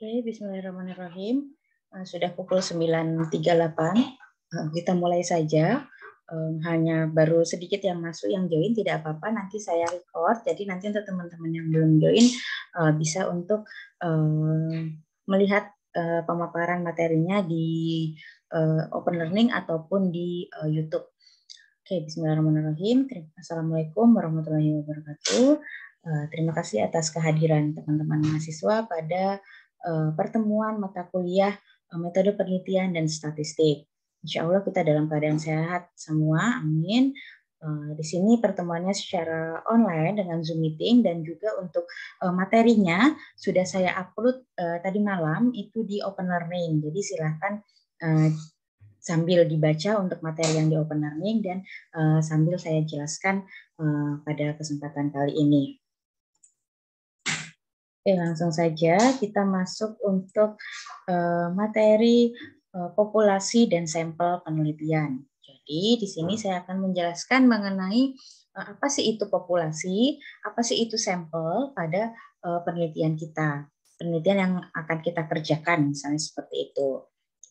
Oke, bismillahirrahmanirrahim. Ah, sudah pukul 9.38. Ah, kita mulai saja. Hanya baru sedikit yang masuk, yang join tidak apa-apa. Nanti saya record. Jadi nanti untuk teman-teman yang belum join eh, bisa untuk eh, melihat eh, pemaparan materinya di Open Learning ataupun di YouTube. Oke, bismillahirrahmanirrahim. Assalamualaikum warahmatullahi wabarakatuh. Terima kasih atas kehadiran teman-teman mahasiswa pada Eh, pertemuan mata kuliah eh, metode penelitian dan statistik. Insya Allah kita dalam keadaan sehat semua, amin. Eh, di sini pertemuannya secara online dengan Zoom meeting dan juga untuk materinya sudah saya upload tadi malam itu di Open Learning. Jadi silahkan sambil dibaca untuk materi yang di Open Learning dan sambil saya jelaskan pada kesempatan kali ini. Oke, langsung saja kita masuk untuk eh, materi eh, populasi dan sampel penelitian. Jadi di sini saya akan menjelaskan mengenai eh, apa sih itu populasi, apa sih itu sampel pada penelitian kita. Penelitian yang akan kita kerjakan misalnya seperti itu.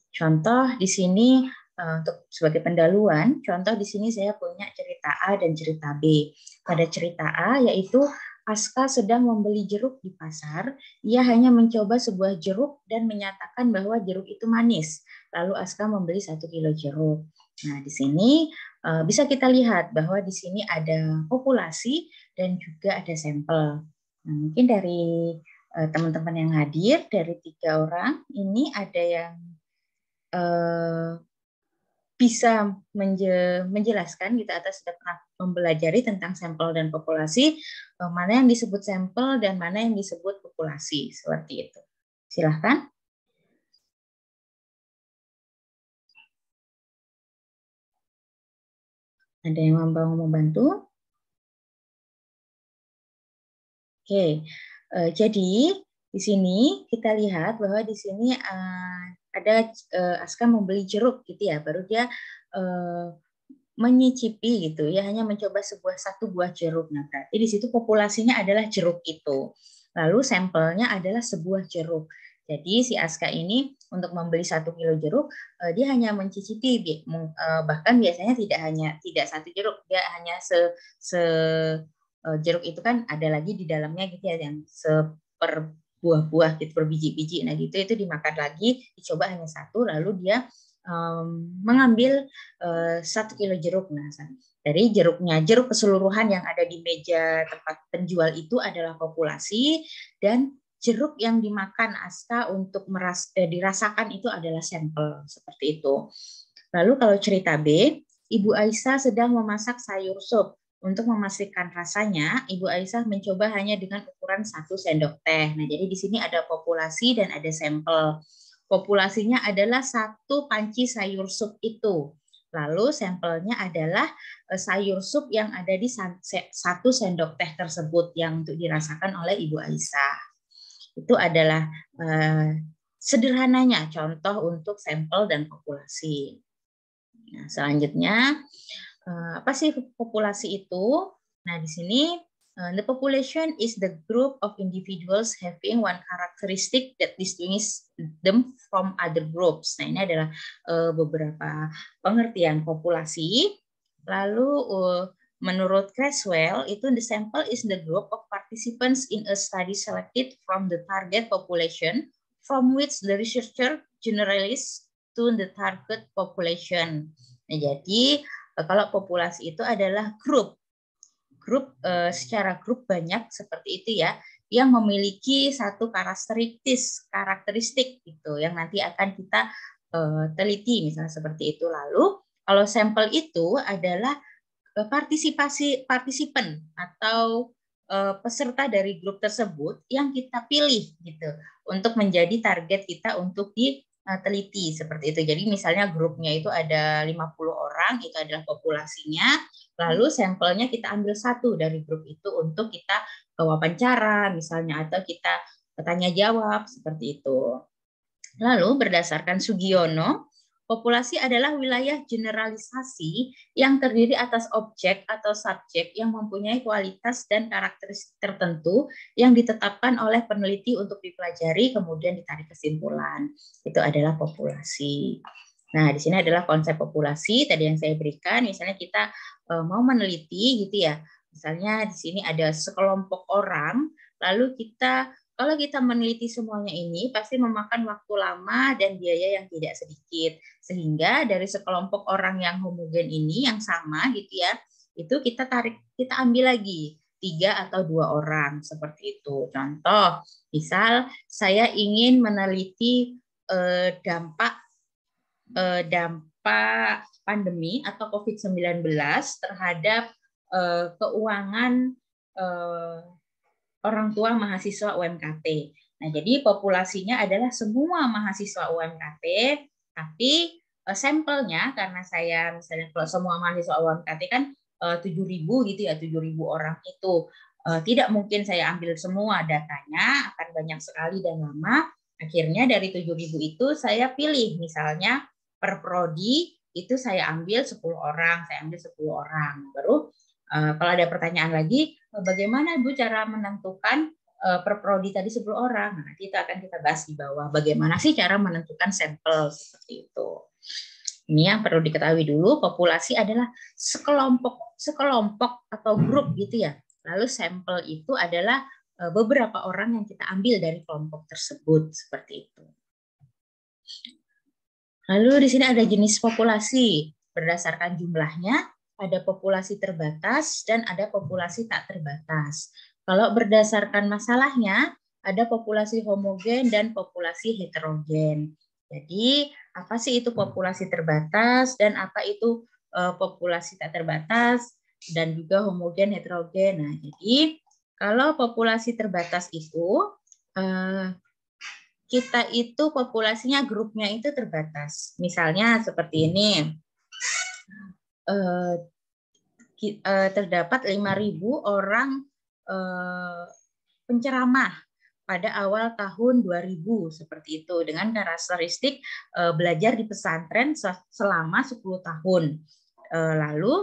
Contoh di sini untuk sebagai pendahuluan, contoh di sini saya punya cerita A dan cerita B. Pada cerita A yaitu Aska sedang membeli jeruk di pasar. Ia hanya mencoba sebuah jeruk dan menyatakan bahwa jeruk itu manis. Lalu Aska membeli satu kilo jeruk. Nah, di sini eh, bisa kita lihat bahwa di sini ada populasi dan juga ada sampel. Nah, mungkin dari eh, teman-teman yang hadir dari tiga orang ini ada yang eh, bisa menjelaskan Kita gitu atas sudah pernah mempelajari tentang sampel dan populasi Eh, mana yang disebut sampel dan mana yang disebut populasi seperti itu. Silahkan. Ada yang mau membantu? Oke, eh, jadi di sini kita lihat bahwa di sini eh, ada Aska membeli jeruk gitu ya, baru dia menyicipi gitu ya hanya mencoba sebuah satu buah jeruk nah berarti di situ populasinya adalah jeruk itu lalu sampelnya adalah sebuah jeruk jadi si Aska ini untuk membeli satu kilo jeruk, eh, dia hanya mencicipi, eh, bahkan biasanya tidak hanya tidak satu jeruk, dia hanya se, se eh, jeruk itu kan ada lagi di dalamnya gitu ya yang seper buah-buah gitu per biji-biji. Nah gitu itu dimakan lagi, dicoba hanya satu, lalu dia um, mengambil eh, satu kilo jeruk. Nah, dari jeruknya, jeruk keseluruhan yang ada di meja tempat penjual itu adalah populasi dan jeruk yang dimakan Aska untuk meras, eh, dirasakan itu adalah sampel seperti itu. Lalu kalau cerita B, Ibu Aisyah sedang memasak sayur sup. Untuk memastikan rasanya, Ibu Aisyah mencoba hanya dengan ukuran satu sendok teh. Nah, jadi di sini ada populasi dan ada sampel populasinya adalah satu panci sayur sup itu. Lalu sampelnya adalah e, sayur sup yang ada di satu sendok teh tersebut yang untuk dirasakan oleh Ibu Aisyah. Itu adalah e, sederhananya contoh untuk sampel dan populasi. Nah, selanjutnya e, apa sih populasi itu? Nah, di sini Uh, the population is the group of individuals having one characteristic that distinguishes them from other groups. Nah, ini adalah uh, beberapa pengertian populasi. Lalu uh, menurut Creswell, itu the sample is the group of participants in a study selected from the target population from which the researcher generalized to the target population. Nah, jadi uh, kalau populasi itu adalah grup grup uh, secara grup banyak seperti itu ya yang memiliki satu karakteristik karakteristik gitu yang nanti akan kita uh, teliti misalnya seperti itu lalu kalau sampel itu adalah eh, partisipasi partisipan atau uh, peserta dari grup tersebut yang kita pilih gitu untuk menjadi target kita untuk di Eh, teliti seperti itu. Jadi misalnya grupnya itu ada 50 orang, itu adalah populasinya. Lalu hmm. sampelnya kita ambil satu dari grup itu untuk kita wawancara misalnya atau kita tanya jawab seperti itu. Lalu berdasarkan Sugiono Populasi adalah wilayah generalisasi yang terdiri atas objek atau subjek yang mempunyai kualitas dan karakteristik tertentu yang ditetapkan oleh peneliti untuk dipelajari kemudian ditarik kesimpulan. Itu adalah populasi. Nah, di sini adalah konsep populasi tadi yang saya berikan. Misalnya kita e, mau meneliti gitu ya. Misalnya di sini ada sekelompok orang, lalu kita kalau kita meneliti semuanya ini, pasti memakan waktu lama dan biaya yang tidak sedikit. Sehingga dari sekelompok orang yang homogen ini, yang sama gitu ya, itu kita tarik, kita ambil lagi tiga atau dua orang seperti itu. Contoh, misal saya ingin meneliti eh, dampak eh, dampak pandemi atau COVID-19 terhadap eh, keuangan orang tua mahasiswa UMKT. Nah, jadi populasinya adalah semua mahasiswa UMKT, tapi eh, sampelnya karena saya misalnya kalau semua mahasiswa UMKT kan 7.000 eh, gitu ya, 7.000 orang itu eh, tidak mungkin saya ambil semua datanya, akan banyak sekali dan lama. Akhirnya dari 7.000 itu saya pilih misalnya per prodi itu saya ambil 10 orang, saya ambil 10 orang. Baru kalau ada pertanyaan lagi, Eh, bagaimana Bu cara menentukan eh, perprodi tadi 10 orang. Nah, itu akan kita bahas di bawah. Bagaimana sih cara menentukan sampel seperti itu? Ini yang perlu diketahui dulu, populasi adalah sekelompok sekelompok atau grup gitu ya. Lalu sampel itu adalah eh, beberapa orang yang kita ambil dari kelompok tersebut seperti itu. Lalu di sini ada jenis populasi berdasarkan jumlahnya, ada populasi terbatas dan ada populasi tak terbatas. Kalau berdasarkan masalahnya, ada populasi homogen dan populasi heterogen. Jadi, apa sih itu populasi terbatas dan apa itu uh, populasi tak terbatas dan juga homogen heterogen. Nah, jadi kalau populasi terbatas itu uh, kita itu populasinya grupnya itu terbatas. Misalnya seperti ini. Eh, eh, terdapat 5.000 orang eh, penceramah pada awal tahun 2000 seperti itu dengan karakteristik eh, belajar di pesantren selama 10 tahun. Eh, lalu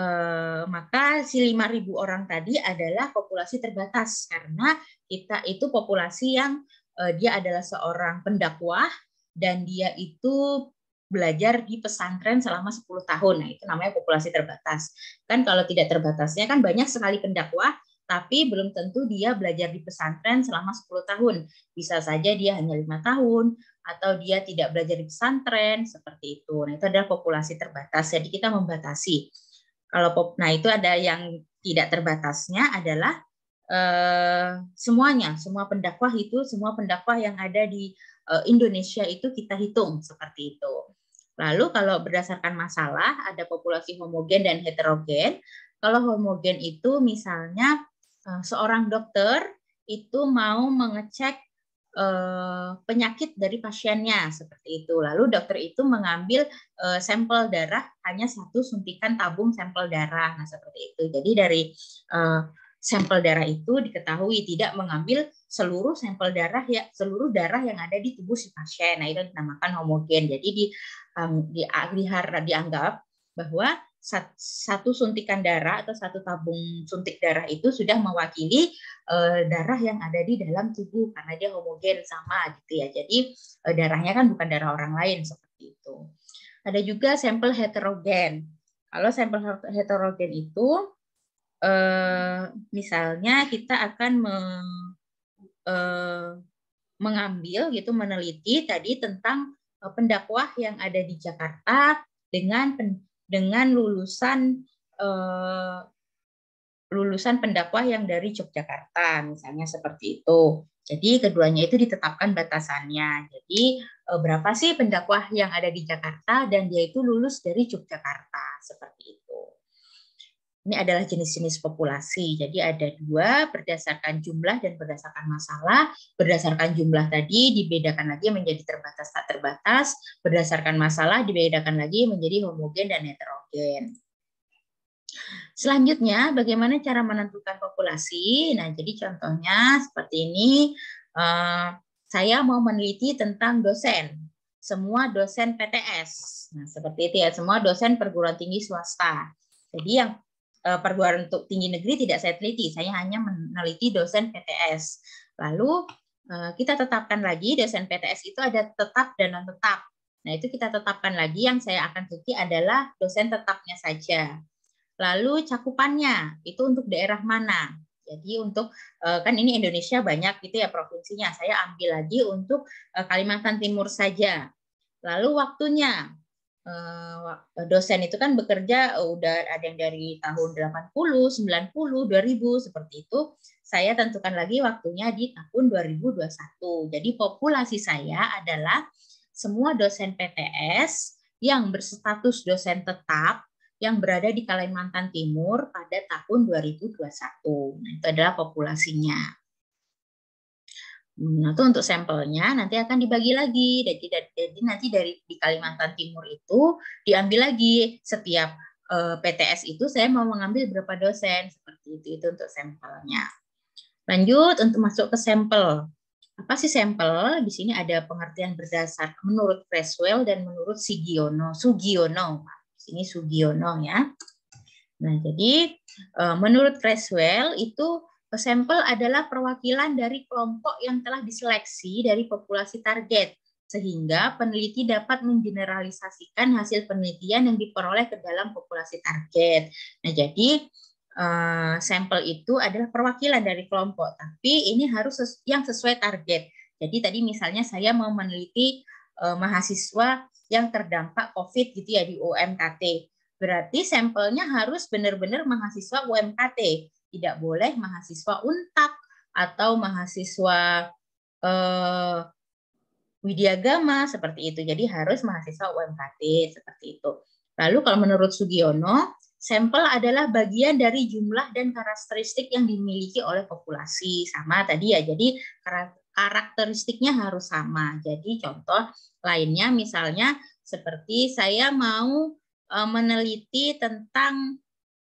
eh, maka si 5.000 orang tadi adalah populasi terbatas karena kita itu populasi yang eh, dia adalah seorang pendakwah dan dia itu belajar di pesantren selama 10 tahun. Nah, itu namanya populasi terbatas. Kan kalau tidak terbatasnya kan banyak sekali pendakwah, tapi belum tentu dia belajar di pesantren selama 10 tahun. Bisa saja dia hanya lima tahun, atau dia tidak belajar di pesantren, seperti itu. Nah, itu adalah populasi terbatas. Jadi kita membatasi. Kalau pop, nah itu ada yang tidak terbatasnya adalah eh, semuanya, semua pendakwah itu, semua pendakwah yang ada di eh, Indonesia itu kita hitung seperti itu. Lalu kalau berdasarkan masalah ada populasi homogen dan heterogen. Kalau homogen itu misalnya eh, seorang dokter itu mau mengecek eh, penyakit dari pasiennya seperti itu. Lalu dokter itu mengambil eh, sampel darah hanya satu suntikan tabung sampel darah. Nah, seperti itu. Jadi dari sampel darah itu diketahui tidak mengambil seluruh sampel darah ya seluruh darah yang ada di tubuh si pasien. Nah, itu dinamakan homogen. Jadi di um, di, di, dianggap bahwa satu suntikan darah atau satu tabung suntik darah itu sudah mewakili uh, darah yang ada di dalam tubuh karena dia homogen sama gitu ya. Jadi uh, darahnya kan bukan darah orang lain seperti itu. Ada juga sampel heterogen. Kalau sampel heterogen itu Eh, misalnya kita akan eh, mengambil gitu meneliti tadi tentang eh, pendakwah yang ada di Jakarta dengan dengan lulusan lulusan pendakwah yang dari Yogyakarta misalnya seperti itu. Jadi keduanya itu ditetapkan batasannya. Jadi berapa sih pendakwah yang ada di Jakarta dan dia itu lulus dari Yogyakarta seperti itu. Ini adalah jenis-jenis populasi. Jadi ada dua berdasarkan jumlah dan berdasarkan masalah. Berdasarkan jumlah tadi dibedakan lagi menjadi terbatas tak terbatas. Berdasarkan masalah dibedakan lagi menjadi homogen dan heterogen. Selanjutnya, bagaimana cara menentukan populasi? Nah, jadi contohnya seperti ini. Eh, saya mau meneliti tentang dosen. Semua dosen PTS. Nah, seperti itu ya. Semua dosen perguruan tinggi swasta. Jadi yang Eh, perguruan untuk tinggi negeri tidak saya teliti, saya hanya meneliti dosen PTS. Lalu eh, kita tetapkan lagi dosen PTS itu ada tetap dan non tetap. Nah, itu kita tetapkan lagi yang saya akan teliti adalah dosen tetapnya saja. Lalu cakupannya itu untuk daerah mana? Jadi untuk eh, kan ini Indonesia banyak gitu ya provinsinya. Saya ambil lagi untuk Kalimantan Timur saja. Lalu waktunya Eh, eh, dosen itu kan bekerja eh, udah ada yang dari tahun 80, 90, 2000 seperti itu. Saya tentukan lagi waktunya di tahun 2021. Jadi populasi saya adalah semua dosen PTS yang berstatus dosen tetap yang berada di Kalimantan Timur pada tahun 2021. Nah, itu adalah populasinya. Hmm, nah, itu untuk sampelnya nanti akan dibagi lagi. Jadi, jadi nanti dari di Kalimantan Timur itu diambil lagi setiap eh, PTS itu saya mau mengambil berapa dosen seperti itu itu untuk sampelnya. Lanjut untuk masuk ke sampel. Apa sih sampel? Di sini ada pengertian berdasar menurut Creswell dan menurut Sigiono, Sugiono. Di sini Sugiono ya. Nah, jadi eh, menurut Creswell itu Sampel adalah perwakilan dari kelompok yang telah diseleksi dari populasi target, sehingga peneliti dapat menggeneralisasikan hasil penelitian yang diperoleh ke dalam populasi target. Nah, jadi eh, sampel itu adalah perwakilan dari kelompok, tapi ini harus yang sesuai target. Jadi tadi misalnya saya mau meneliti eh, mahasiswa yang terdampak COVID gitu ya di UMKT. Berarti sampelnya harus benar-benar mahasiswa UMKT tidak boleh mahasiswa untak atau mahasiswa eh, widiagama seperti itu. Jadi harus mahasiswa UMKT seperti itu. Lalu kalau menurut Sugiono, sampel adalah bagian dari jumlah dan karakteristik yang dimiliki oleh populasi sama tadi ya. Jadi karakteristiknya harus sama. Jadi contoh lainnya misalnya seperti saya mau eh, meneliti tentang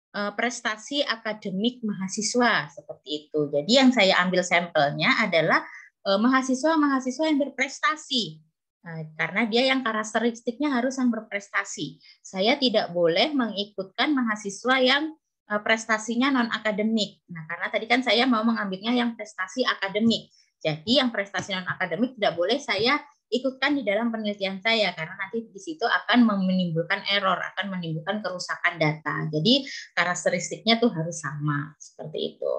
Eh, prestasi akademik mahasiswa seperti itu. Jadi yang saya ambil sampelnya adalah eh, mahasiswa-mahasiswa yang berprestasi nah, karena dia yang karakteristiknya harus yang berprestasi. Saya tidak boleh mengikutkan mahasiswa yang eh, prestasinya non akademik. Nah, karena tadi kan saya mau mengambilnya yang prestasi akademik. Jadi yang prestasi non akademik tidak boleh saya ikutkan di dalam penelitian saya karena nanti di situ akan menimbulkan error, akan menimbulkan kerusakan data. Jadi karakteristiknya tuh harus sama seperti itu.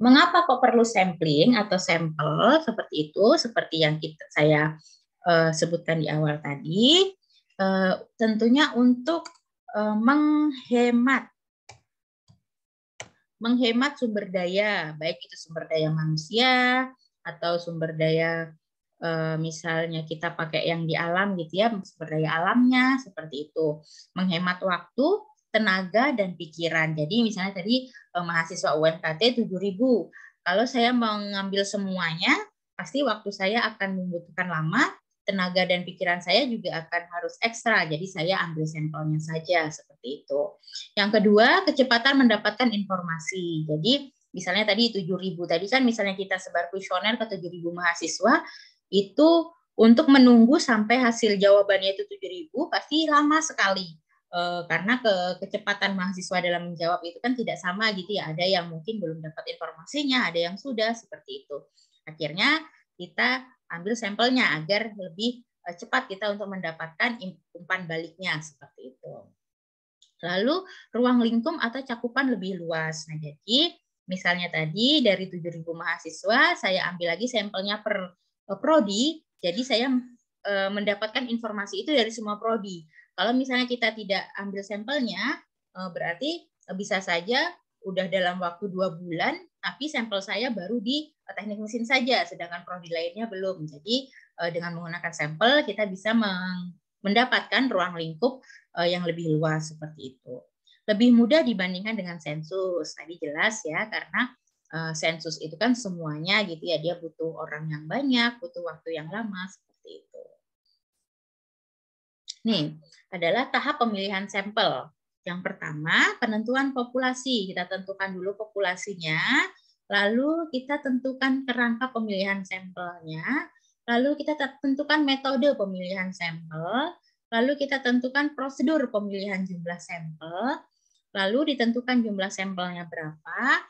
Mengapa kok perlu sampling atau sampel seperti itu? Seperti yang kita, saya uh, sebutkan di awal tadi, uh, tentunya untuk uh, menghemat menghemat sumber daya, baik itu sumber daya manusia atau sumber daya Eh, misalnya kita pakai yang di alam gitu ya, seperti alamnya seperti itu. Menghemat waktu, tenaga dan pikiran. Jadi misalnya tadi eh, mahasiswa UMKT 7000. Kalau saya mengambil semuanya, pasti waktu saya akan membutuhkan lama, tenaga dan pikiran saya juga akan harus ekstra. Jadi saya ambil sampelnya saja seperti itu. Yang kedua, kecepatan mendapatkan informasi. Jadi misalnya tadi 7000 tadi kan misalnya kita sebar kuesioner ke 7000 mahasiswa itu untuk menunggu sampai hasil jawabannya itu 7000 pasti lama sekali eh, karena ke kecepatan mahasiswa dalam menjawab itu kan tidak sama gitu ya ada yang mungkin belum dapat informasinya ada yang sudah seperti itu akhirnya kita ambil sampelnya agar lebih eh, cepat kita untuk mendapatkan umpan baliknya seperti itu lalu ruang lingkup atau cakupan lebih luas nah jadi misalnya tadi dari 7000 mahasiswa saya ambil lagi sampelnya per Eh, prodi, jadi saya eh, mendapatkan informasi itu dari semua prodi. Kalau misalnya kita tidak ambil sampelnya, eh, berarti bisa saja udah dalam waktu dua bulan, tapi sampel saya baru di teknik mesin saja, sedangkan prodi lainnya belum. Jadi dengan menggunakan sampel kita bisa mendapatkan ruang lingkup yang lebih luas seperti itu. Lebih mudah dibandingkan dengan sensus. Tadi jelas ya, karena Eh, sensus itu kan semuanya gitu ya dia butuh orang yang banyak, butuh waktu yang lama seperti itu. Nih, adalah tahap pemilihan sampel. Yang pertama, penentuan populasi. Kita tentukan dulu populasinya, lalu kita tentukan kerangka pemilihan sampelnya, lalu kita tentukan metode pemilihan sampel, lalu kita tentukan prosedur pemilihan jumlah sampel, lalu ditentukan jumlah sampelnya berapa,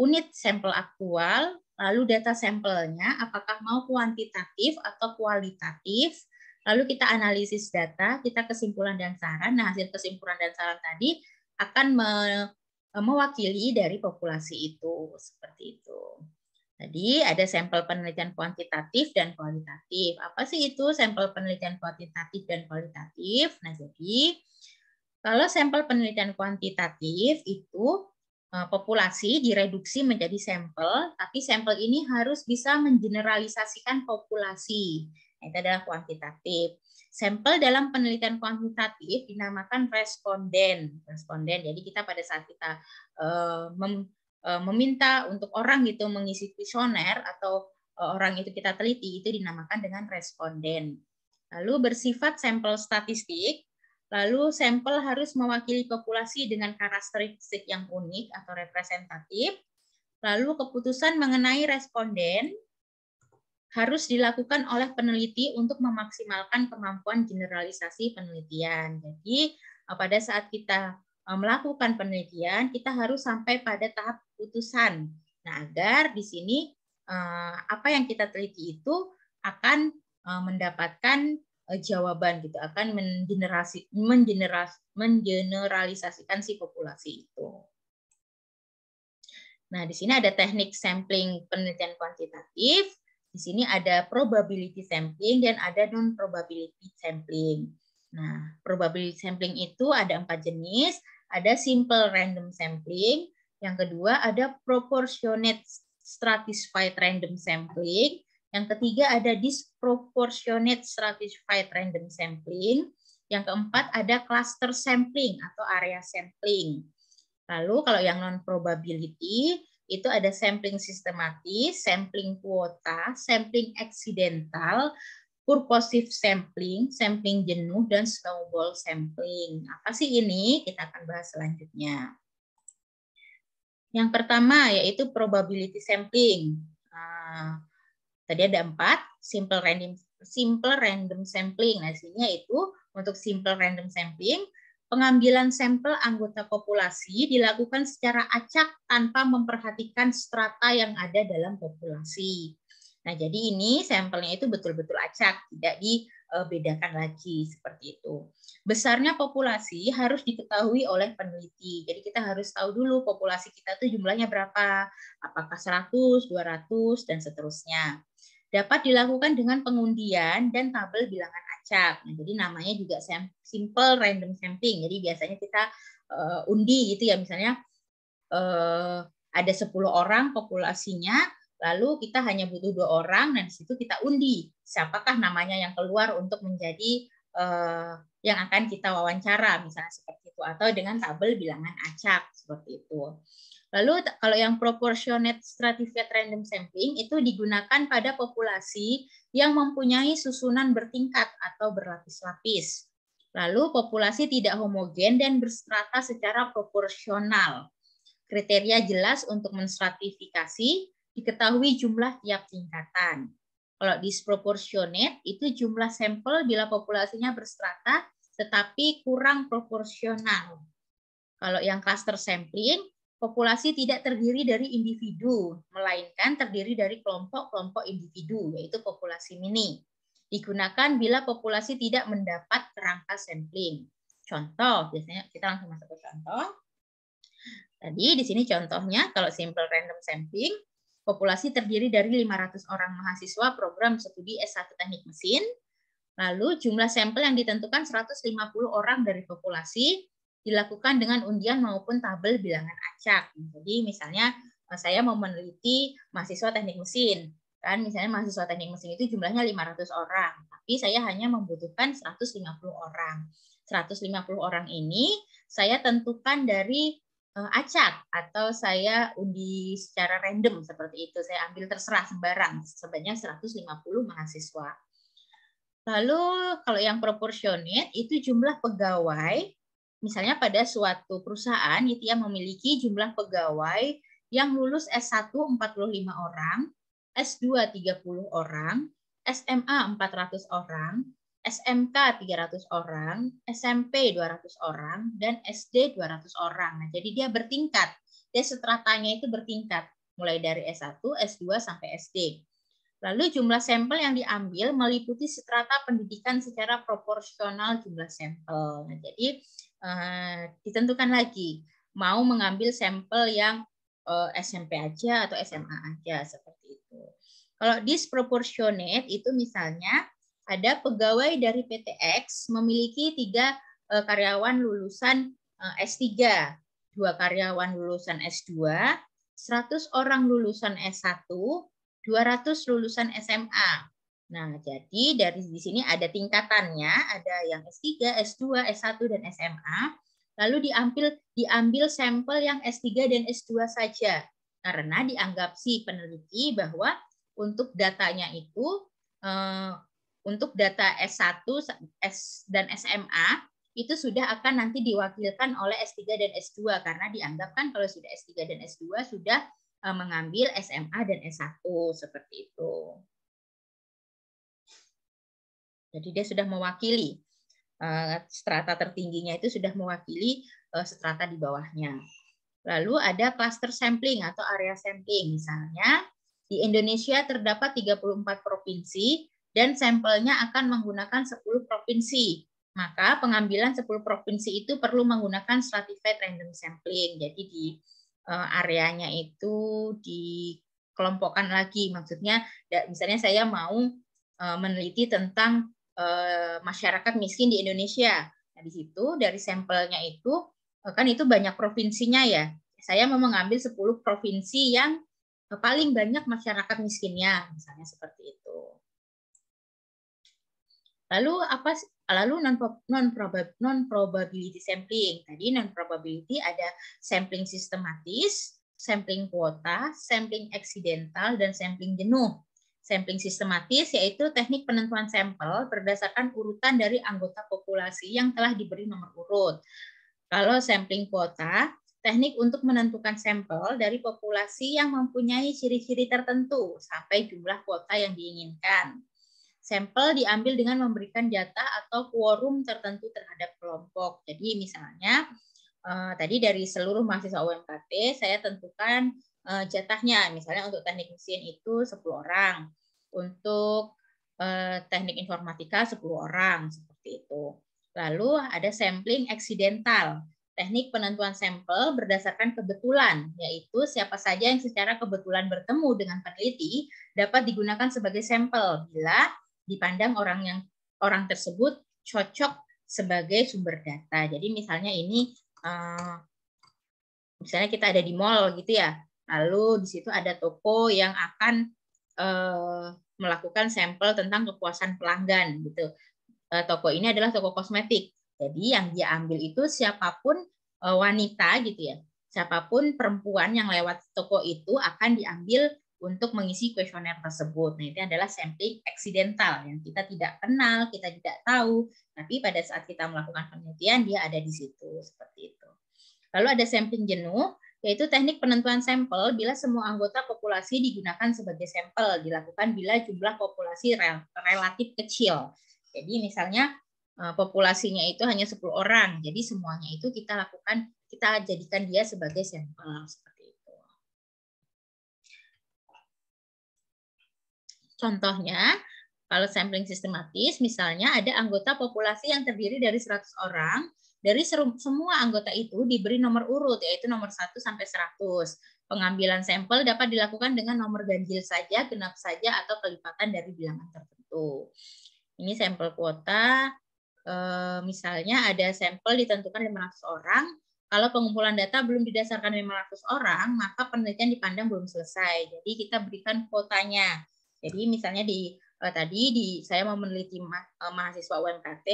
unit sampel aktual, lalu data sampelnya apakah mau kuantitatif atau kualitatif, lalu kita analisis data, kita kesimpulan dan saran. Nah, hasil kesimpulan dan saran tadi akan me mewakili dari populasi itu, seperti itu. Tadi ada sampel penelitian kuantitatif dan kualitatif. Apa sih itu sampel penelitian kuantitatif dan kualitatif? Nah, jadi kalau sampel penelitian kuantitatif itu Eh, populasi direduksi menjadi sampel, tapi sampel ini harus bisa mengeneralisasikan populasi. Nah, itu adalah kuantitatif. Sampel dalam penelitian kuantitatif dinamakan responden. Responden, jadi kita pada saat kita uh, mem, uh, meminta untuk orang itu mengisi kuesioner atau uh, orang itu kita teliti, itu dinamakan dengan responden. Lalu bersifat sampel statistik, Lalu sampel harus mewakili populasi dengan karakteristik yang unik atau representatif. Lalu keputusan mengenai responden harus dilakukan oleh peneliti untuk memaksimalkan kemampuan generalisasi penelitian. Jadi eh, pada saat kita eh, melakukan penelitian, kita harus sampai pada tahap keputusan. Nah, agar di sini eh, apa yang kita teliti itu akan mendapatkan uh, jawaban gitu akan mengenerasi mengeneras mengeneralisasikan si populasi itu. Nah, di sini ada teknik sampling penelitian kuantitatif, di sini ada probability sampling dan ada non probability sampling. Nah, probability sampling itu ada empat jenis, ada simple random sampling, yang kedua ada proportionate stratified random sampling, yang ketiga ada disproportionate stratified random sampling. Yang keempat ada cluster sampling atau area sampling. Lalu kalau yang non probability itu ada sampling sistematis, sampling kuota, sampling eksidental, purposive sampling, sampling jenuh, dan snowball sampling. Apa sih ini? Kita akan bahas selanjutnya. Yang pertama yaitu probability sampling. Ah, Tadi ada empat, simple random simple random sampling. Nah, itu untuk simple random sampling, pengambilan sampel anggota populasi dilakukan secara acak tanpa memperhatikan strata yang ada dalam populasi. Nah, jadi ini sampelnya itu betul-betul acak, tidak dibedakan e, lagi seperti itu. Besarnya populasi harus diketahui oleh peneliti. Jadi kita harus tahu dulu populasi kita itu jumlahnya berapa, apakah 100, 200 dan seterusnya dapat dilakukan dengan pengundian dan tabel bilangan acak. Nah, jadi namanya juga simple random sampling. Jadi biasanya kita uh, undi gitu ya misalnya uh, ada 10 orang populasinya, lalu kita hanya butuh dua orang dan di situ kita undi siapakah namanya yang keluar untuk menjadi uh, yang akan kita wawancara misalnya seperti itu atau dengan tabel bilangan acak seperti itu. Lalu kalau yang proportionate stratified random sampling itu digunakan pada populasi yang mempunyai susunan bertingkat atau berlapis-lapis. Lalu populasi tidak homogen dan berstrata secara proporsional. Kriteria jelas untuk menstratifikasi diketahui jumlah tiap tingkatan. Kalau disproportionate itu jumlah sampel bila populasinya berstrata tetapi kurang proporsional. Kalau yang cluster sampling Populasi tidak terdiri dari individu, melainkan terdiri dari kelompok-kelompok individu, yaitu populasi mini. Digunakan bila populasi tidak mendapat kerangka sampling. Contoh, biasanya kita langsung masuk ke contoh. Tadi di sini contohnya kalau simple random sampling, populasi terdiri dari 500 orang mahasiswa program studi S1 Teknik Mesin. Lalu jumlah sampel yang ditentukan 150 orang dari populasi dilakukan dengan undian maupun tabel bilangan acak. Jadi misalnya eh, saya mau meneliti mahasiswa teknik mesin. Kan misalnya mahasiswa teknik mesin itu jumlahnya 500 orang, tapi saya hanya membutuhkan 150 orang. 150 orang ini saya tentukan dari eh, acak atau saya undi secara random seperti itu. Saya ambil terserah sembarang sebanyak 150 mahasiswa. Lalu kalau yang proporsionate itu jumlah pegawai Misalnya pada suatu perusahaan itu yang memiliki jumlah pegawai yang lulus S1 45 orang, S2 30 orang, SMA 400 orang, SMK 300 orang, SMP 200 orang, dan SD 200 orang. Nah, jadi dia bertingkat. Dia stratanya itu bertingkat, mulai dari S1, S2, sampai SD. Lalu jumlah sampel yang diambil meliputi strata pendidikan secara proporsional jumlah sampel. Nah, jadi Eh, ditentukan lagi mau mengambil sampel yang eh, SMP aja atau SMA aja seperti itu. Kalau disproportionate itu misalnya ada pegawai dari PTX memiliki tiga eh, karyawan lulusan S3, dua karyawan lulusan S2, 100 orang lulusan S1, 200 lulusan SMA. Nah, jadi dari di sini ada tingkatannya, ada yang S3, S2, S1 dan SMA. Lalu diambil diambil sampel yang S3 dan S2 saja. Karena dianggap si peneliti bahwa untuk datanya itu eh, untuk data S1 S dan SMA itu sudah akan nanti diwakilkan oleh S3 dan S2 karena dianggapkan kalau sudah S3 dan S2 sudah eh, mengambil SMA dan S1 seperti itu. Jadi dia sudah mewakili eh, strata tertingginya itu sudah mewakili eh, strata di bawahnya. Lalu ada cluster sampling atau area sampling misalnya di Indonesia terdapat 34 provinsi dan sampelnya akan menggunakan 10 provinsi. Maka pengambilan 10 provinsi itu perlu menggunakan stratified random sampling. Jadi di eh, areanya itu dikelompokkan lagi. Maksudnya misalnya saya mau meneliti tentang Eh, masyarakat miskin di Indonesia. Nah, di situ dari sampelnya itu eh, kan itu banyak provinsinya ya. Saya mau mengambil 10 provinsi yang eh, paling banyak masyarakat miskinnya, misalnya seperti itu. Lalu apa lalu non non non probability sampling. Tadi non probability ada sampling sistematis, sampling kuota, sampling eksidental dan sampling jenuh sampling sistematis yaitu teknik penentuan sampel berdasarkan urutan dari anggota populasi yang telah diberi nomor urut. Kalau sampling kuota, teknik untuk menentukan sampel dari populasi yang mempunyai ciri-ciri tertentu sampai jumlah kuota yang diinginkan. Sampel diambil dengan memberikan data atau quorum tertentu terhadap kelompok. Jadi misalnya eh, tadi dari seluruh mahasiswa UMKT saya tentukan uh, jatahnya. Misalnya untuk teknik mesin itu 10 orang, untuk eh, teknik informatika 10 orang, seperti itu. Lalu ada sampling eksidental, teknik penentuan sampel berdasarkan kebetulan, yaitu siapa saja yang secara kebetulan bertemu dengan peneliti dapat digunakan sebagai sampel bila dipandang orang yang orang tersebut cocok sebagai sumber data. Jadi misalnya ini eh, misalnya kita ada di mall gitu ya, Lalu di situ ada toko yang akan eh, melakukan sampel tentang kepuasan pelanggan gitu. Eh, toko ini adalah toko kosmetik. Jadi yang dia ambil itu siapapun eh, wanita gitu ya. Siapapun perempuan yang lewat toko itu akan diambil untuk mengisi kuesioner tersebut. Nah, itu adalah sampling eksidental yang kita tidak kenal, kita tidak tahu, tapi pada saat kita melakukan penelitian dia ada di situ seperti itu. Lalu ada sampling jenuh yaitu teknik penentuan sampel bila semua anggota populasi digunakan sebagai sampel, dilakukan bila jumlah populasi rel relatif kecil. Jadi misalnya eh, populasinya itu hanya 10 orang, jadi semuanya itu kita lakukan, kita jadikan dia sebagai sampel, seperti itu. Contohnya, kalau sampling sistematis, misalnya ada anggota populasi yang terdiri dari 100 orang, dari seru, semua anggota itu diberi nomor urut, yaitu nomor 1 sampai 100. Pengambilan sampel dapat dilakukan dengan nomor ganjil saja, genap saja, atau kelipatan dari bilangan tertentu. Ini sampel kuota, eh, misalnya ada sampel ditentukan 500 orang, kalau pengumpulan data belum didasarkan 500 orang, maka penelitian dipandang belum selesai. Jadi kita berikan kuotanya. Jadi misalnya di eh, tadi di saya mau meneliti eh, mahasiswa UMKT,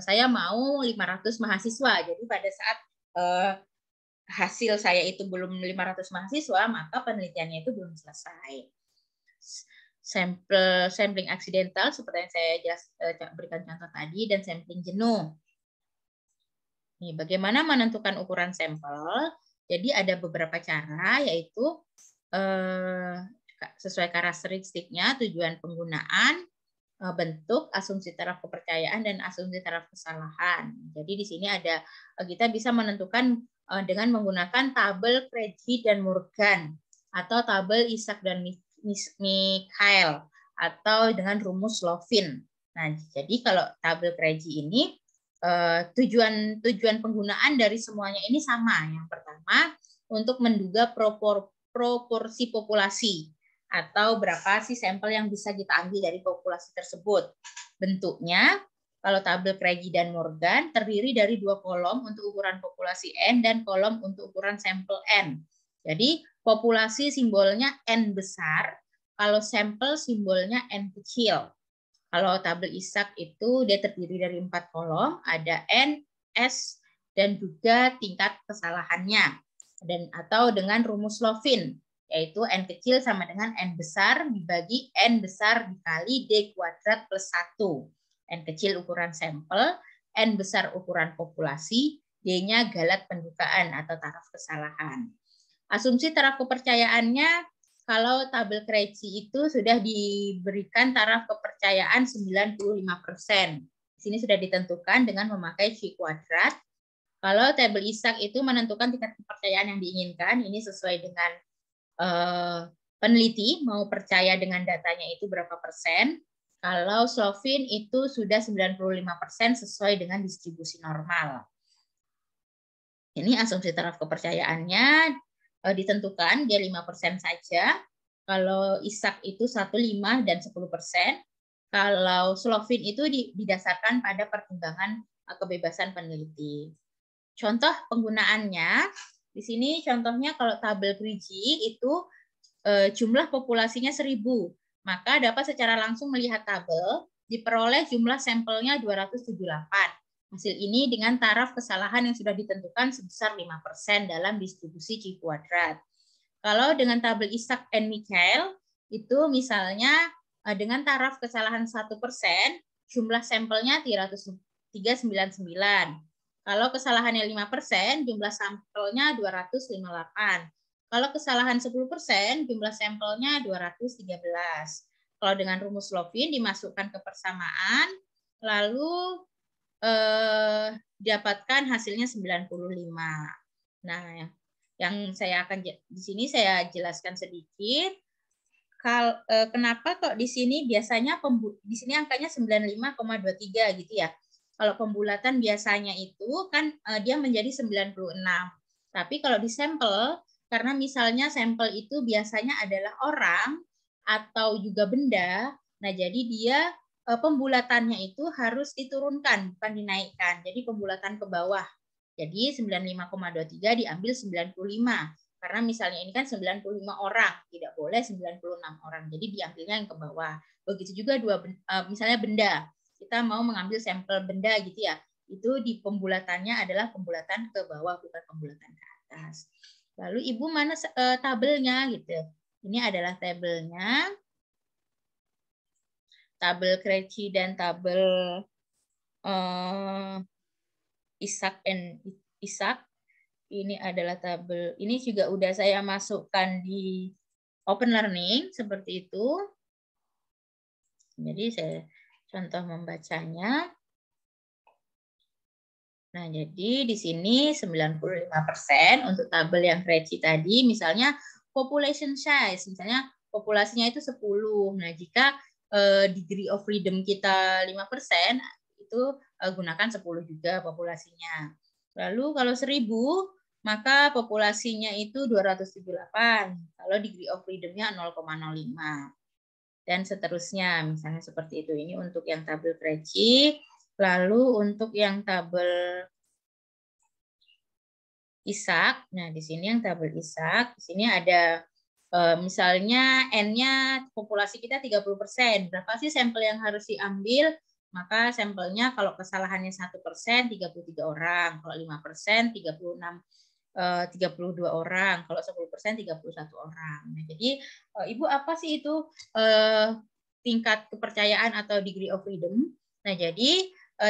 saya mau 500 mahasiswa. Jadi pada saat eh, hasil saya itu belum 500 mahasiswa, maka penelitiannya itu belum selesai. Sampel sampling aksidental seperti yang saya jelas eh, berikan contoh tadi dan sampling jenuh. Nih, bagaimana menentukan ukuran sampel? Jadi ada beberapa cara yaitu eh, sesuai karakteristiknya, tujuan penggunaan, E, bentuk asumsi taraf kepercayaan dan asumsi taraf kesalahan. Jadi di sini ada e, kita bisa menentukan e, dengan menggunakan tabel Craigie dan Morgan atau tabel Isaac dan Mikhail atau dengan rumus Lovin. Nah, jadi kalau tabel Kredit ini tujuan tujuan penggunaan dari semuanya ini sama. Yang pertama untuk menduga proporsi populasi atau berapa sih sampel yang bisa kita ambil dari populasi tersebut. Bentuknya, kalau tabel Craigie dan Morgan terdiri dari dua kolom untuk ukuran populasi N dan kolom untuk ukuran sampel N. Jadi populasi simbolnya N besar, kalau sampel simbolnya N kecil. Kalau tabel Isak itu dia terdiri dari empat kolom, ada N, S, dan juga tingkat kesalahannya. Dan atau dengan rumus Lovin yaitu n kecil sama dengan n besar dibagi n besar dikali d kuadrat plus satu n kecil ukuran sampel, n besar ukuran populasi, d-nya galat pendukaan atau taraf kesalahan. Asumsi taraf kepercayaannya kalau tabel kreci itu sudah diberikan taraf kepercayaan 95%. Di sini sudah ditentukan dengan memakai chi kuadrat. Kalau tabel isak itu menentukan tingkat kepercayaan yang diinginkan, ini sesuai dengan Eh, peneliti mau percaya dengan datanya itu berapa persen. Kalau Slovin itu sudah 95 persen sesuai dengan distribusi normal. Ini asumsi taraf kepercayaannya eh, ditentukan dia 5 persen saja. Kalau Isak itu 15 dan 10 persen. Kalau Slovin itu didasarkan pada pertimbangan eh, kebebasan peneliti. Contoh penggunaannya, di sini contohnya kalau tabel kerinci itu eh, jumlah populasinya 1000, maka dapat secara langsung melihat tabel diperoleh jumlah sampelnya 278. Hasil ini dengan taraf kesalahan yang sudah ditentukan sebesar 5% dalam distribusi G kuadrat. Kalau dengan tabel Isaac and Michael, itu misalnya eh, dengan taraf kesalahan 1%, jumlah sampelnya 399 kalau kesalahannya 5%, jumlah sampelnya 258. Kalau kesalahan 10%, jumlah sampelnya 213. Kalau dengan rumus Lovin dimasukkan ke persamaan, lalu eh, dapatkan hasilnya 95. Nah, yang saya akan di sini saya jelaskan sedikit kal, eh, kenapa kok di sini biasanya pembu, di sini angkanya 95,23 gitu ya. Kalau pembulatan biasanya itu kan uh, dia menjadi 96. Tapi kalau di sampel, karena misalnya sampel itu biasanya adalah orang atau juga benda, nah jadi dia uh, pembulatannya itu harus diturunkan, bukan dinaikkan. Jadi pembulatan ke bawah. Jadi 95,23 diambil 95. Karena misalnya ini kan 95 orang, tidak boleh 96 orang. Jadi diambilnya yang ke bawah. Begitu juga dua eh, misalnya benda kita mau mengambil sampel benda gitu ya itu di pembulatannya adalah pembulatan ke bawah bukan pembulatan ke atas lalu ibu mana e, tabelnya gitu ini adalah tabelnya tabel Kreci dan tabel uh, e, Isak and Isak. Ini adalah tabel. Ini juga udah saya masukkan di Open Learning seperti itu. Jadi saya contoh membacanya. Nah, jadi di sini 95% untuk tabel yang Reci tadi, misalnya population size, misalnya populasinya itu 10. Nah, jika eh, degree of freedom kita 5%, itu eh, gunakan 10 juga populasinya. Lalu kalau 1000, maka populasinya itu 278. Kalau degree of freedomnya 0,05 dan seterusnya. Misalnya seperti itu. Ini untuk yang tabel preci. Lalu untuk yang tabel isak. Nah, di sini yang tabel isak. Di sini ada eh, misalnya N-nya populasi kita 30%. Berapa sih sampel yang harus diambil? Maka sampelnya kalau kesalahannya 1%, 33 orang. Kalau 5%, 36 32 eh, orang, kalau 10 persen 31 orang. Nah, jadi eh, Ibu apa sih itu eh, tingkat kepercayaan atau degree of freedom? Nah, jadi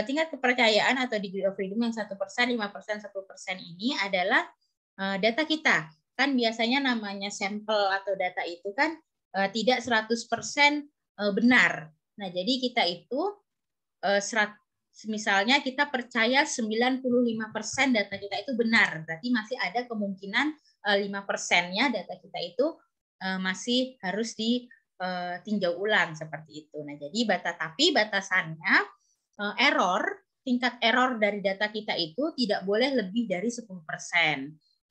tingkat kepercayaan atau degree of freedom yang satu persen, lima persen, 10 persen ini adalah data kita. Kan biasanya namanya sampel atau data itu kan tidak 100 persen benar. Nah, jadi kita itu 100 misalnya kita percaya 95% data kita itu benar, berarti masih ada kemungkinan 5 eh, persennya data kita itu eh, masih harus ditinjau eh, ulang seperti itu. Nah, jadi batas tapi batasannya error, tingkat error dari data kita itu tidak boleh lebih dari 10%.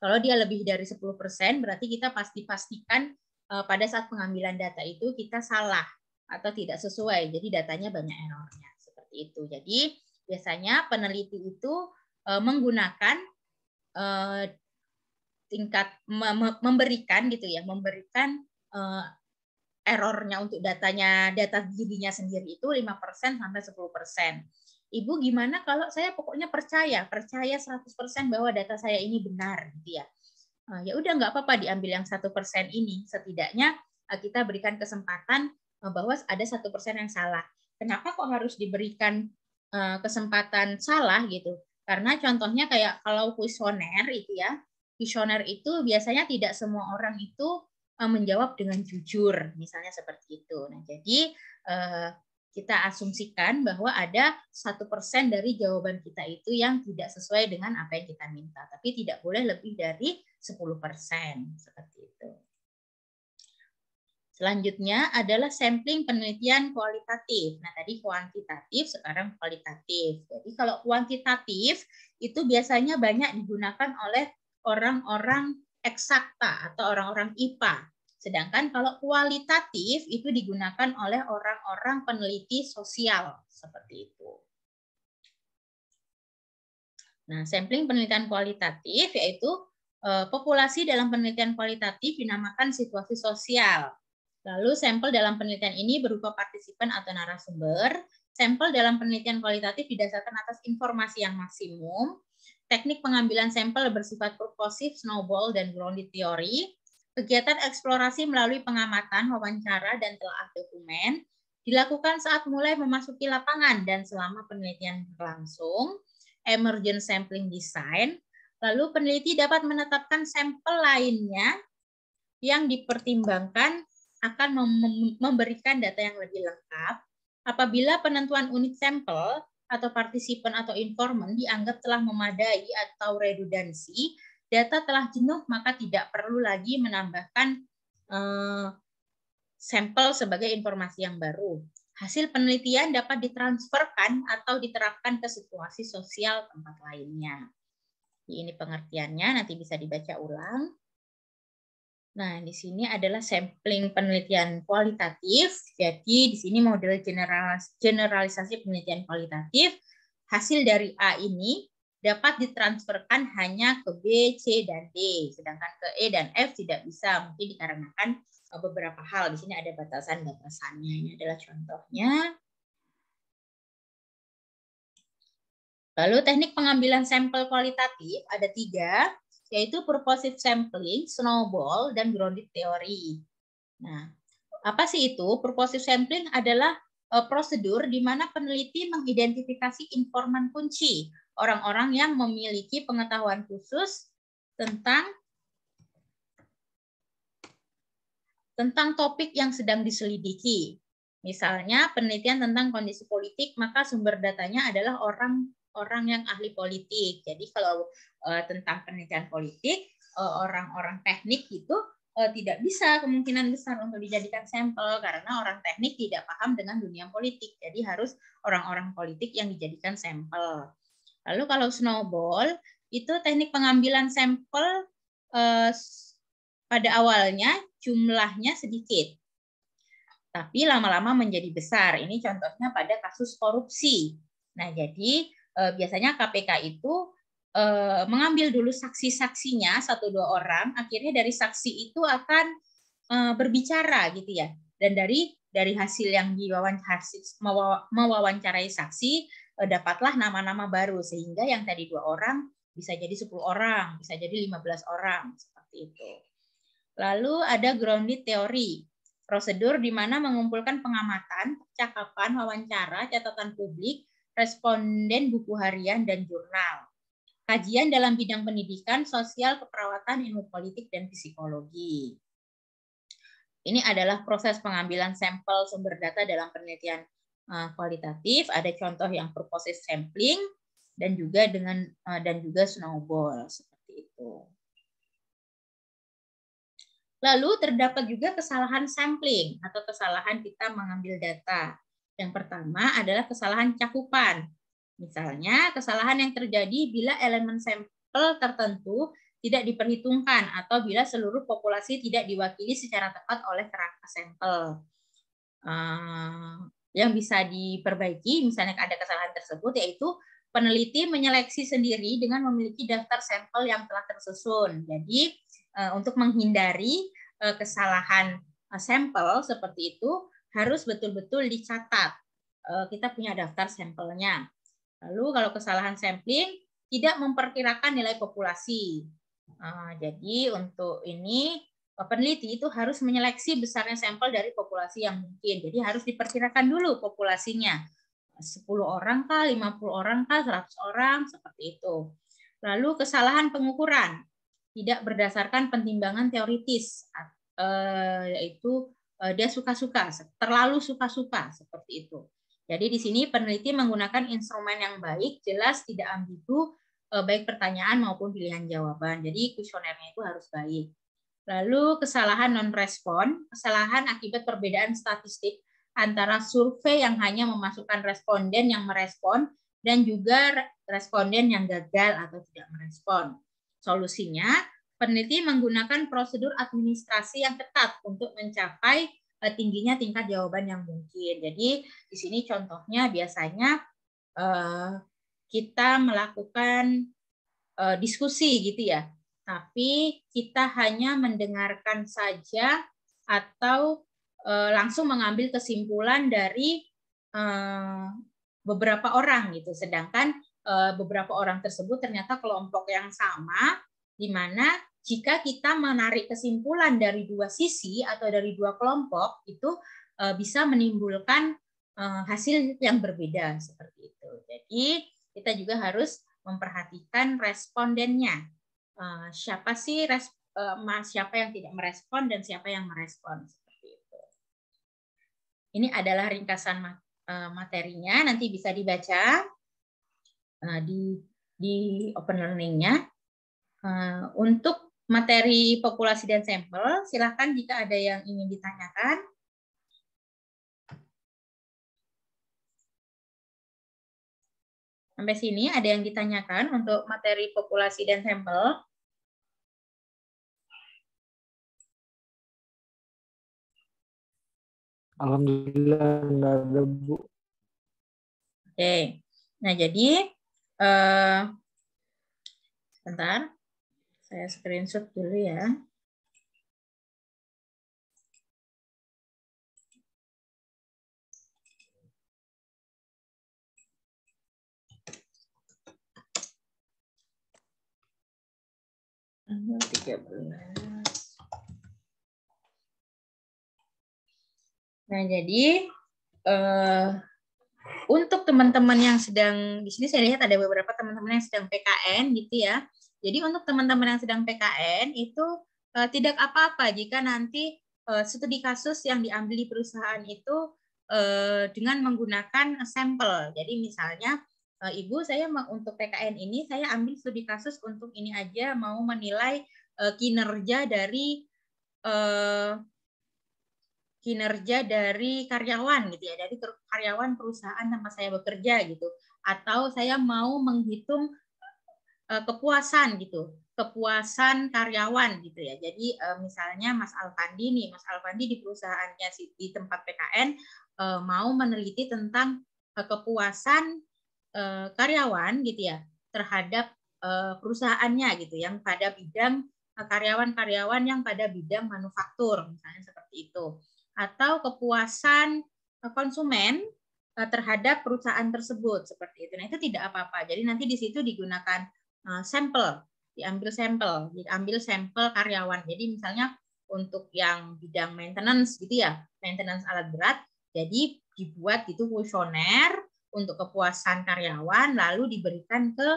Kalau dia lebih dari 10%, berarti kita pasti pastikan pada saat pengambilan data itu kita salah atau tidak sesuai. Jadi datanya banyak errornya seperti itu. Jadi biasanya peneliti itu eh, menggunakan eh, tingkat memberikan gitu ya, memberikan eh, errornya untuk datanya data dirinya sendiri itu 5% sampai 10%. Ibu gimana kalau saya pokoknya percaya, percaya 100% bahwa data saya ini benar gitu ya. Ya udah nggak apa-apa diambil yang satu persen ini setidaknya kita berikan kesempatan bahwa ada satu persen yang salah kenapa kok harus diberikan eh, kesempatan salah gitu karena contohnya kayak kalau kuesioner itu ya kuesioner itu biasanya tidak semua orang itu eh, menjawab dengan jujur misalnya seperti itu nah jadi eh, kita asumsikan bahwa ada satu persen dari jawaban kita itu yang tidak sesuai dengan apa yang kita minta, tapi tidak boleh lebih dari 10 persen seperti itu. Selanjutnya adalah sampling penelitian kualitatif. Nah, tadi kuantitatif, sekarang kualitatif. Jadi kalau kuantitatif itu biasanya banyak digunakan oleh orang-orang eksakta atau orang-orang IPA. Sedangkan kalau kualitatif itu digunakan oleh orang-orang peneliti sosial seperti itu. Nah, sampling penelitian kualitatif yaitu eh, populasi dalam penelitian kualitatif dinamakan situasi sosial Lalu sampel dalam penelitian ini berupa partisipan atau narasumber. Sampel dalam penelitian kualitatif didasarkan atas informasi yang maksimum. Teknik pengambilan sampel bersifat purposif, snowball, dan grounded theory. Kegiatan eksplorasi melalui pengamatan, wawancara, dan telah dokumen dilakukan saat mulai memasuki lapangan dan selama penelitian berlangsung. Emergent sampling design. Lalu peneliti dapat menetapkan sampel lainnya yang dipertimbangkan akan memberikan data yang lebih lengkap apabila penentuan unit sampel atau partisipan atau informan dianggap telah memadai atau redundansi, data telah jenuh maka tidak perlu lagi menambahkan eh, sampel sebagai informasi yang baru. Hasil penelitian dapat ditransferkan atau diterapkan ke situasi sosial tempat lainnya. ini pengertiannya, nanti bisa dibaca ulang. Nah, di sini adalah sampling penelitian kualitatif. Jadi, di sini model generalisasi penelitian kualitatif. Hasil dari A ini dapat ditransferkan hanya ke B, C, dan D. Sedangkan ke E dan F tidak bisa. Mungkin dikarenakan e, beberapa hal. Di sini ada batasan-batasannya. Ini adalah contohnya. Lalu teknik pengambilan sampel kualitatif ada tiga yaitu purposive sampling, snowball, dan grounded theory. Nah, apa sih itu? Purposive sampling adalah uh, prosedur di mana peneliti mengidentifikasi informan kunci, orang-orang yang memiliki pengetahuan khusus tentang tentang topik yang sedang diselidiki. Misalnya penelitian tentang kondisi politik, maka sumber datanya adalah orang orang yang ahli politik. Jadi kalau uh, tentang penelitian politik, orang eh, orang-orang teknik itu uh, tidak bisa kemungkinan besar untuk dijadikan sampel karena orang teknik tidak paham dengan dunia politik. Jadi harus orang-orang politik yang dijadikan sampel. Lalu kalau snowball itu teknik pengambilan sampel uh, pada awalnya jumlahnya sedikit tapi lama-lama menjadi besar. Ini contohnya pada kasus korupsi. Nah, jadi Eh, biasanya KPK itu eh, mengambil dulu saksi-saksinya satu dua orang, akhirnya dari saksi itu akan eh, berbicara gitu ya. Dan dari dari hasil yang mewawancarai saksi dapatlah nama-nama baru sehingga yang tadi dua orang bisa jadi 10 orang, bisa jadi 15 orang seperti itu. Lalu ada grounded teori prosedur di mana mengumpulkan pengamatan, percakapan, wawancara, catatan publik, responden buku harian dan jurnal. Kajian dalam bidang pendidikan, sosial, keperawatan, ilmu politik, dan psikologi. Ini adalah proses pengambilan sampel sumber data dalam penelitian eh, kualitatif. Ada contoh yang purposive sampling dan juga dengan eh, dan juga snowball seperti itu. Lalu terdapat juga kesalahan sampling atau kesalahan kita mengambil data. Yang pertama adalah kesalahan cakupan. Misalnya, kesalahan yang terjadi bila elemen sampel tertentu tidak diperhitungkan atau bila seluruh populasi tidak diwakili secara tepat oleh kerangka sampel. Eh, yang bisa diperbaiki, misalnya ada kesalahan tersebut, yaitu peneliti menyeleksi sendiri dengan memiliki daftar sampel yang telah tersusun. Jadi, eh, untuk menghindari eh, kesalahan sampel seperti itu, harus betul-betul dicatat. Eh, kita punya daftar sampelnya. Lalu kalau kesalahan sampling tidak memperkirakan nilai populasi. Eh, jadi untuk ini eh, peneliti itu harus menyeleksi besarnya sampel dari populasi yang mungkin. Jadi harus diperkirakan dulu populasinya. 10 orang kah, 50 orang kah, 100 orang, seperti itu. Lalu kesalahan pengukuran tidak berdasarkan pertimbangan teoritis yaitu Eh, dia suka-suka, terlalu suka-suka seperti itu. Jadi di sini peneliti menggunakan instrumen yang baik, jelas, tidak ambigu, eh, baik pertanyaan maupun pilihan jawaban. Jadi kuesionernya itu harus baik. Lalu kesalahan non-respon, kesalahan akibat perbedaan statistik antara survei yang hanya memasukkan responden yang merespon dan juga responden yang gagal atau tidak merespon. Solusinya, peneliti menggunakan prosedur administrasi yang ketat untuk mencapai eh, tingginya tingkat jawaban yang mungkin. Jadi di sini contohnya biasanya eh, kita melakukan eh, diskusi gitu ya, tapi kita hanya mendengarkan saja atau langsung mengambil kesimpulan dari beberapa orang gitu. Sedangkan beberapa orang tersebut ternyata kelompok yang sama di mana jika kita menarik kesimpulan dari dua sisi atau dari dua kelompok itu e, bisa menimbulkan e, hasil yang berbeda seperti itu. Jadi kita juga harus memperhatikan respondennya. E, siapa sih siapa yang tidak merespon dan siapa yang merespon seperti itu. Ini adalah ringkasan materinya nanti bisa dibaca di di open learningnya Untuk materi populasi dan sampel. Silahkan jika ada yang ingin ditanyakan. Sampai sini ada yang ditanyakan untuk materi populasi dan sampel. Alhamdulillah enggak ada bu. Oke, nah jadi uh, sebentar. Saya screenshot dulu ya. Nah, jadi uh, untuk teman-teman yang sedang di sini saya lihat ada beberapa teman-teman yang sedang PKN gitu ya. Jadi untuk teman-teman yang sedang PKN itu uh, tidak apa-apa jika nanti uh, studi kasus yang diambil di perusahaan itu uh, dengan menggunakan sampel. Jadi misalnya uh, ibu saya untuk PKN ini saya ambil studi kasus untuk ini aja mau menilai uh, kinerja dari uh, kinerja dari karyawan gitu ya dari karyawan perusahaan tempat saya bekerja gitu atau saya mau menghitung Eh, kepuasan gitu, kepuasan karyawan gitu ya. Jadi eh, misalnya Mas Alfandi nih, Mas Alfandi di perusahaannya di tempat PKN eh, mau meneliti tentang kepuasan karyawan gitu ya terhadap perusahaannya gitu yang pada bidang karyawan-karyawan yang pada bidang manufaktur misalnya seperti itu atau kepuasan konsumen terhadap perusahaan tersebut seperti itu. Nah itu tidak apa-apa. Jadi nanti di situ digunakan Eh, sampel, diambil sampel, diambil sampel karyawan. Jadi misalnya untuk yang bidang maintenance gitu ya, maintenance alat berat, jadi dibuat itu kuesioner untuk kepuasan karyawan, lalu diberikan ke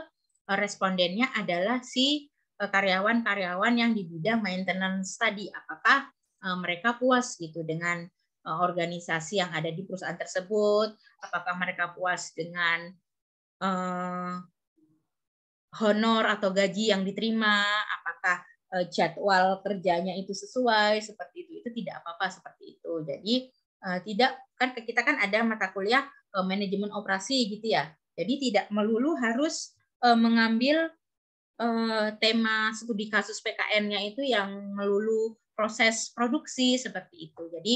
eh, respondennya adalah si eh, karyawan-karyawan yang di bidang maintenance tadi, apakah mereka puas gitu dengan organisasi yang ada di perusahaan tersebut, apakah mereka puas dengan honor atau gaji yang diterima, apakah eh, jadwal kerjanya itu sesuai seperti itu. Itu tidak apa-apa seperti itu. Jadi eh, tidak kan kita kan ada mata kuliah eh, manajemen operasi gitu ya. Jadi tidak melulu harus mengambil tema studi kasus PKN-nya itu yang melulu proses produksi seperti itu. Jadi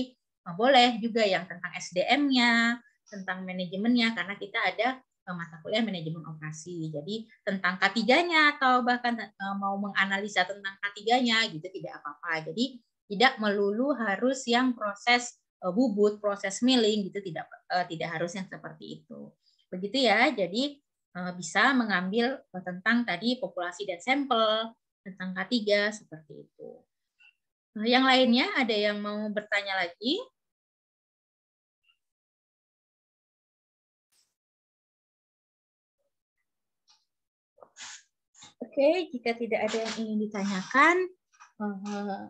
boleh juga yang tentang SDM-nya, tentang manajemennya karena kita ada Eh, mata kuliah manajemen operasi. Jadi tentang k nya atau bahkan eh, mau menganalisa tentang k nya gitu tidak apa-apa. Jadi tidak melulu harus yang proses eh, bubut, proses milling gitu tidak tidak harus yang seperti itu. Begitu ya. Jadi bisa mengambil tentang tadi populasi dan sampel, tentang k seperti itu. Nah, yang lainnya ada yang mau bertanya lagi? okay, jika tidak ada yang ingin ditanyakan, eh,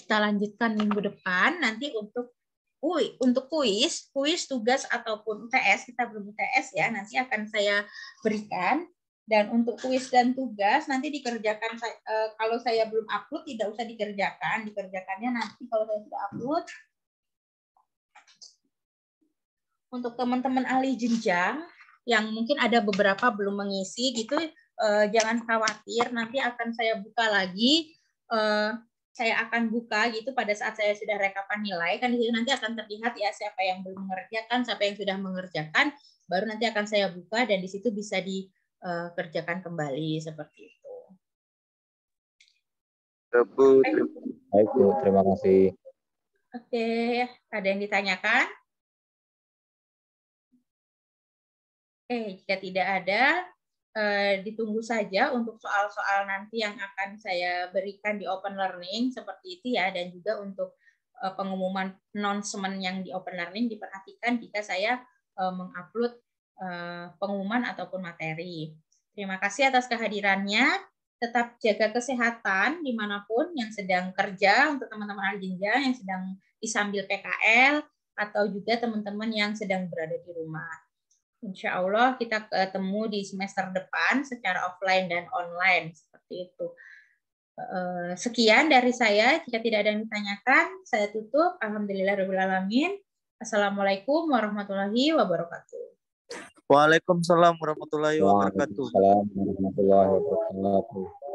kita lanjutkan minggu depan nanti untuk kuis, untuk kuis, kuis tugas ataupun UTS, kita belum UTS ya, nanti akan saya berikan. Dan untuk kuis dan tugas nanti dikerjakan eh, kalau saya belum upload tidak usah dikerjakan, dikerjakannya nanti kalau saya sudah upload. Untuk teman-teman ahli jenjang yang mungkin ada beberapa belum mengisi gitu, uh, jangan khawatir, nanti akan saya buka lagi. Uh, saya akan buka gitu pada saat saya sudah rekapan nilai kan di nanti akan terlihat ya siapa yang belum mengerjakan, siapa yang sudah mengerjakan, baru nanti akan saya buka dan di situ bisa dikerjakan eh, kembali seperti itu. baik terima kasih. Oke, ada yang ditanyakan? Oke, jika tidak ada, Eh, ditunggu saja untuk soal-soal nanti yang akan saya berikan di open learning seperti itu ya dan juga untuk eh, pengumuman non semen yang di open learning diperhatikan jika saya eh, mengupload pengumuman ataupun materi. Terima kasih atas kehadirannya tetap jaga kesehatan dimanapun yang sedang kerja untuk teman-teman Aljinja yang sedang di PKL atau juga teman-teman yang sedang berada di rumah. Insya Allah kita ketemu eh, di semester depan secara offline dan online seperti itu. Eh, sekian dari saya. Jika tidak ada yang ditanyakan, saya tutup. Alhamdulillahirobbilalamin. Assalamualaikum warahmatullahi wabarakatuh. Waalaikumsalam warahmatullahi wabarakatuh. Waalaikumsalam warahmatullahi wabarakatuh.